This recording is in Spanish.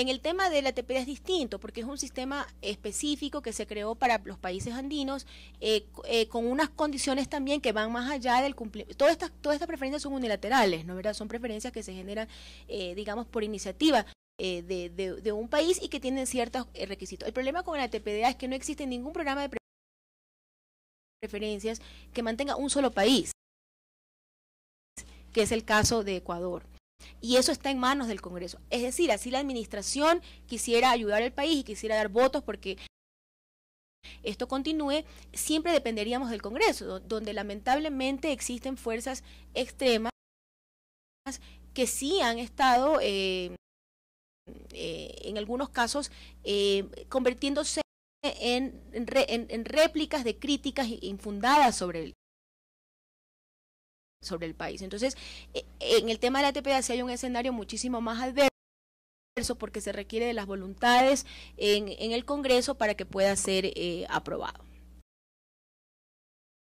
En el tema de la TPD es distinto porque es un sistema específico que se creó para los países andinos eh, eh, con unas condiciones también que van más allá del cumplimiento. Todas estas, todas estas preferencias son unilaterales, ¿no verdad? Son preferencias que se generan, eh, digamos, por iniciativa. De, un país y que tienen ciertos requisitos. El problema con la TPDA es que no existe ningún programa de preferencias que mantenga un solo país, que es el caso de Ecuador y eso está en manos del Congreso. Es decir, así la administración quisiera ayudar al país y quisiera dar votos porque esto continúe, siempre dependeríamos del Congreso, donde lamentablemente existen fuerzas extremas que sí han estado, em, eh, en algunos casos, eh, convirtiéndose en, en, réplicas de críticas infundadas sobre el, sobre el país. Entonces, e, en el tema de la TPA sí hay un escenario muchísimo más adverso porque se requiere de las voluntades en, el Congreso para que pueda ser eh, aprobado.